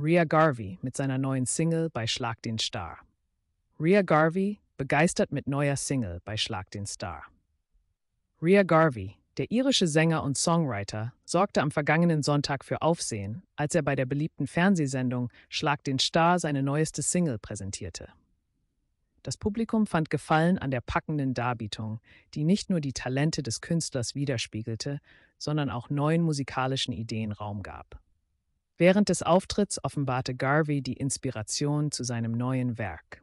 Ria Garvey mit seiner neuen Single bei Schlag den Star. Ria Garvey begeistert mit neuer Single bei Schlag den Star. Ria Garvey, der irische Sänger und Songwriter, sorgte am vergangenen Sonntag für Aufsehen, als er bei der beliebten Fernsehsendung Schlag den Star seine neueste Single präsentierte. Das Publikum fand Gefallen an der packenden Darbietung, die nicht nur die Talente des Künstlers widerspiegelte, sondern auch neuen musikalischen Ideen Raum gab. Während des Auftritts offenbarte Garvey die Inspiration zu seinem neuen Werk.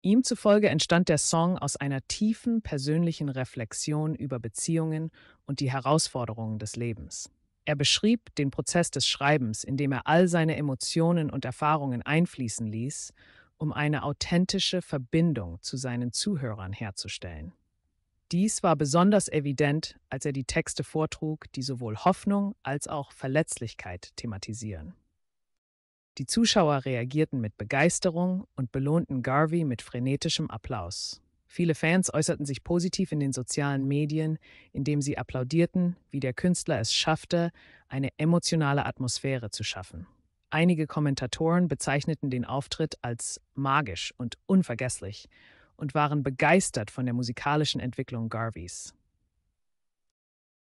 Ihm zufolge entstand der Song aus einer tiefen persönlichen Reflexion über Beziehungen und die Herausforderungen des Lebens. Er beschrieb den Prozess des Schreibens, indem er all seine Emotionen und Erfahrungen einfließen ließ, um eine authentische Verbindung zu seinen Zuhörern herzustellen. Dies war besonders evident, als er die Texte vortrug, die sowohl Hoffnung als auch Verletzlichkeit thematisieren. Die Zuschauer reagierten mit Begeisterung und belohnten Garvey mit frenetischem Applaus. Viele Fans äußerten sich positiv in den sozialen Medien, indem sie applaudierten, wie der Künstler es schaffte, eine emotionale Atmosphäre zu schaffen. Einige Kommentatoren bezeichneten den Auftritt als magisch und unvergesslich und waren begeistert von der musikalischen Entwicklung Garveys.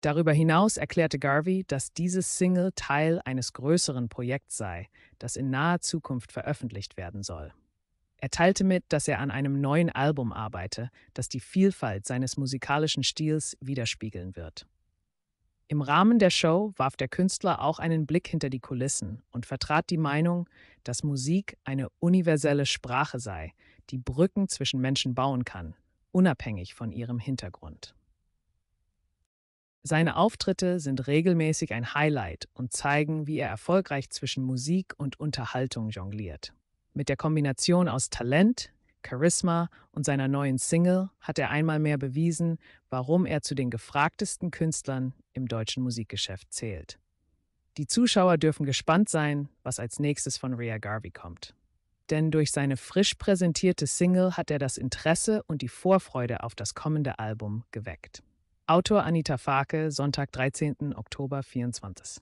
Darüber hinaus erklärte Garvey, dass dieses Single Teil eines größeren Projekts sei, das in naher Zukunft veröffentlicht werden soll. Er teilte mit, dass er an einem neuen Album arbeite, das die Vielfalt seines musikalischen Stils widerspiegeln wird. Im Rahmen der Show warf der Künstler auch einen Blick hinter die Kulissen und vertrat die Meinung, dass Musik eine universelle Sprache sei, die Brücken zwischen Menschen bauen kann, unabhängig von ihrem Hintergrund. Seine Auftritte sind regelmäßig ein Highlight und zeigen, wie er erfolgreich zwischen Musik und Unterhaltung jongliert. Mit der Kombination aus Talent, Charisma und seiner neuen Single hat er einmal mehr bewiesen, warum er zu den gefragtesten Künstlern im deutschen Musikgeschäft zählt. Die Zuschauer dürfen gespannt sein, was als nächstes von Rhea Garvey kommt denn durch seine frisch präsentierte Single hat er das Interesse und die Vorfreude auf das kommende Album geweckt. Autor Anita Farke, Sonntag, 13. Oktober 24.